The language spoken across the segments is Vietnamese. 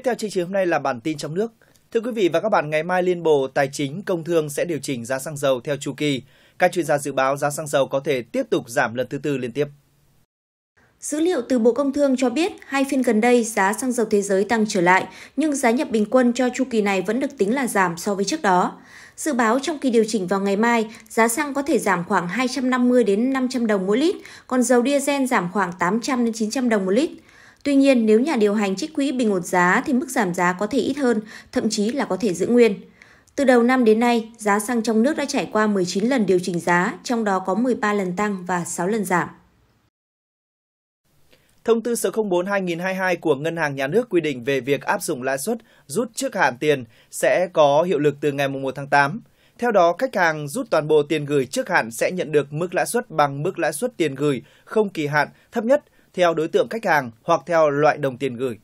Tiếp theo chương trình hôm nay là bản tin trong nước. Thưa quý vị và các bạn, ngày mai Liên Bộ Tài chính Công Thương sẽ điều chỉnh giá xăng dầu theo chu kỳ. Các chuyên gia dự báo giá xăng dầu có thể tiếp tục giảm lần thứ tư liên tiếp. Dữ liệu từ Bộ Công Thương cho biết, hai phiên gần đây giá xăng dầu thế giới tăng trở lại, nhưng giá nhập bình quân cho chu kỳ này vẫn được tính là giảm so với trước đó. Dự báo trong kỳ điều chỉnh vào ngày mai, giá xăng có thể giảm khoảng 250 đến 500 đồng mỗi lít, còn dầu diesel giảm khoảng 800 đến 900 đồng một lít. Tuy nhiên, nếu nhà điều hành trích quỹ bình ổn giá thì mức giảm giá có thể ít hơn, thậm chí là có thể giữ nguyên. Từ đầu năm đến nay, giá xăng trong nước đã trải qua 19 lần điều chỉnh giá, trong đó có 13 lần tăng và 6 lần giảm. Thông tư số 04-2022 của Ngân hàng Nhà nước quy định về việc áp dụng lãi suất rút trước hạn tiền sẽ có hiệu lực từ ngày 1 tháng 8. Theo đó, khách hàng rút toàn bộ tiền gửi trước hạn sẽ nhận được mức lãi suất bằng mức lãi suất tiền gửi không kỳ hạn thấp nhất theo đối tượng khách hàng hoặc theo loại đồng tiền gửi.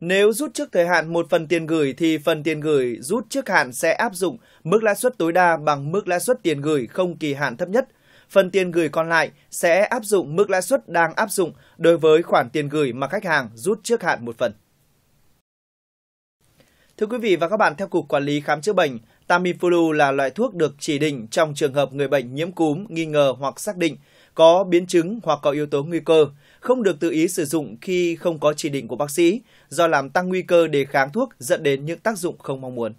Nếu rút trước thời hạn một phần tiền gửi thì phần tiền gửi rút trước hạn sẽ áp dụng mức lãi suất tối đa bằng mức lãi suất tiền gửi không kỳ hạn thấp nhất. Phần tiền gửi còn lại sẽ áp dụng mức lãi suất đang áp dụng đối với khoản tiền gửi mà khách hàng rút trước hạn một phần. Thưa quý vị và các bạn, theo Cục Quản lý Khám chữa bệnh, Tamiflu là loại thuốc được chỉ định trong trường hợp người bệnh nhiễm cúm nghi ngờ hoặc xác định có biến chứng hoặc có yếu tố nguy cơ, không được tự ý sử dụng khi không có chỉ định của bác sĩ, do làm tăng nguy cơ đề kháng thuốc dẫn đến những tác dụng không mong muốn.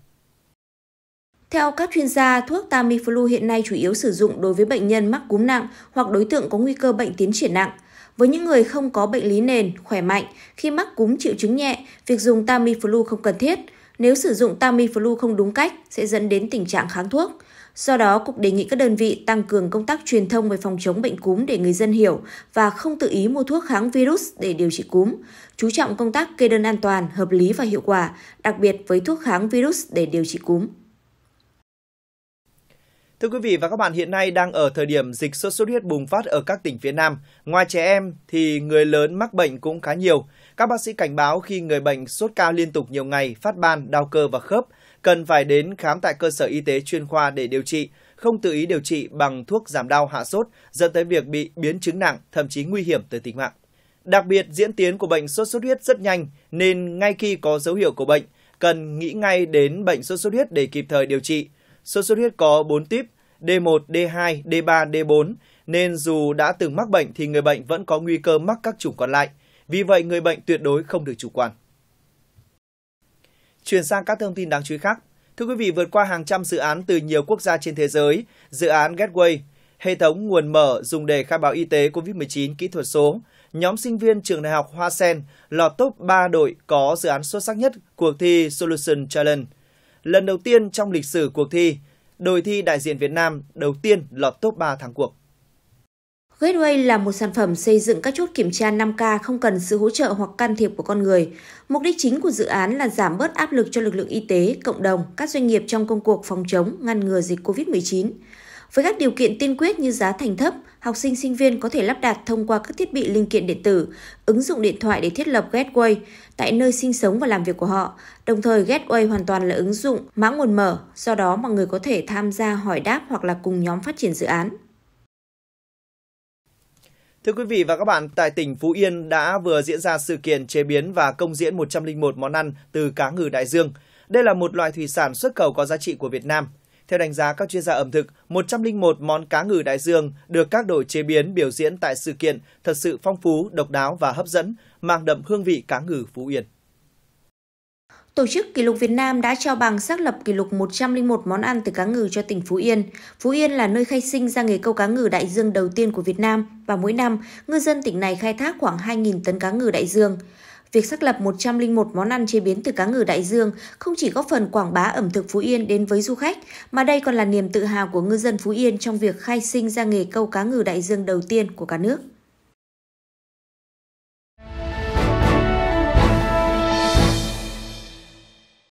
Theo các chuyên gia, thuốc Tamiflu hiện nay chủ yếu sử dụng đối với bệnh nhân mắc cúm nặng hoặc đối tượng có nguy cơ bệnh tiến triển nặng. Với những người không có bệnh lý nền, khỏe mạnh, khi mắc cúm triệu chứng nhẹ, việc dùng Tamiflu không cần thiết – nếu sử dụng Tamiflu không đúng cách sẽ dẫn đến tình trạng kháng thuốc. Do đó, Cục đề nghị các đơn vị tăng cường công tác truyền thông về phòng chống bệnh cúm để người dân hiểu và không tự ý mua thuốc kháng virus để điều trị cúm. Chú trọng công tác kê đơn an toàn, hợp lý và hiệu quả, đặc biệt với thuốc kháng virus để điều trị cúm. Thưa quý vị và các bạn, hiện nay đang ở thời điểm dịch sốt xuất huyết bùng phát ở các tỉnh phía Nam. Ngoài trẻ em thì người lớn mắc bệnh cũng khá nhiều. Các bác sĩ cảnh báo khi người bệnh sốt cao liên tục nhiều ngày, phát ban, đau cơ và khớp, cần phải đến khám tại cơ sở y tế chuyên khoa để điều trị, không tự ý điều trị bằng thuốc giảm đau hạ sốt dẫn tới việc bị biến chứng nặng, thậm chí nguy hiểm tới tính mạng. Đặc biệt, diễn tiến của bệnh sốt xuất huyết rất nhanh nên ngay khi có dấu hiệu của bệnh, cần nghĩ ngay đến bệnh sốt xuất huyết để kịp thời điều trị. Sốt xuất huyết có 4 típ D1, D2, D3, D4 nên dù đã từng mắc bệnh thì người bệnh vẫn có nguy cơ mắc các chủng còn lại. Vì vậy người bệnh tuyệt đối không được chủ quan. Chuyển sang các thông tin đáng chú ý khác. Thưa quý vị, vượt qua hàng trăm dự án từ nhiều quốc gia trên thế giới, dự án Gateway, hệ thống nguồn mở dùng để khai báo y tế COVID-19 kỹ thuật số, nhóm sinh viên trường đại học Hoa Sen lọt top 3 đội có dự án xuất sắc nhất cuộc thi Solution Challenge – Lần đầu tiên trong lịch sử cuộc thi, đội thi đại diện Việt Nam đầu tiên lọt top 3 thắng cuộc. Gateway là một sản phẩm xây dựng các chốt kiểm tra 5K không cần sự hỗ trợ hoặc can thiệp của con người. Mục đích chính của dự án là giảm bớt áp lực cho lực lượng y tế, cộng đồng, các doanh nghiệp trong công cuộc phòng chống, ngăn ngừa dịch COVID-19. Với các điều kiện tiên quyết như giá thành thấp, học sinh sinh viên có thể lắp đặt thông qua các thiết bị linh kiện điện tử, ứng dụng điện thoại để thiết lập Gateway tại nơi sinh sống và làm việc của họ. Đồng thời, Gateway hoàn toàn là ứng dụng mã nguồn mở, do đó mọi người có thể tham gia hỏi đáp hoặc là cùng nhóm phát triển dự án. Thưa quý vị và các bạn, tại tỉnh Phú Yên đã vừa diễn ra sự kiện chế biến và công diễn 101 món ăn từ cá ngừ đại dương. Đây là một loại thủy sản xuất khẩu có giá trị của Việt Nam – theo đánh giá các chuyên gia ẩm thực, 101 món cá ngừ đại dương được các đội chế biến biểu diễn tại sự kiện thật sự phong phú, độc đáo và hấp dẫn, mang đậm hương vị cá ngừ Phú Yên. Tổ chức Kỷ lục Việt Nam đã trao bằng xác lập kỷ lục 101 món ăn từ cá ngừ cho tỉnh Phú Yên. Phú Yên là nơi khai sinh ra nghề câu cá ngừ đại dương đầu tiên của Việt Nam và mỗi năm, ngư dân tỉnh này khai thác khoảng 2.000 tấn cá ngừ đại dương. Việc xác lập 101 món ăn chế biến từ cá ngừ đại dương không chỉ góp phần quảng bá ẩm thực Phú Yên đến với du khách, mà đây còn là niềm tự hào của ngư dân Phú Yên trong việc khai sinh ra nghề câu cá ngừ đại dương đầu tiên của cả nước.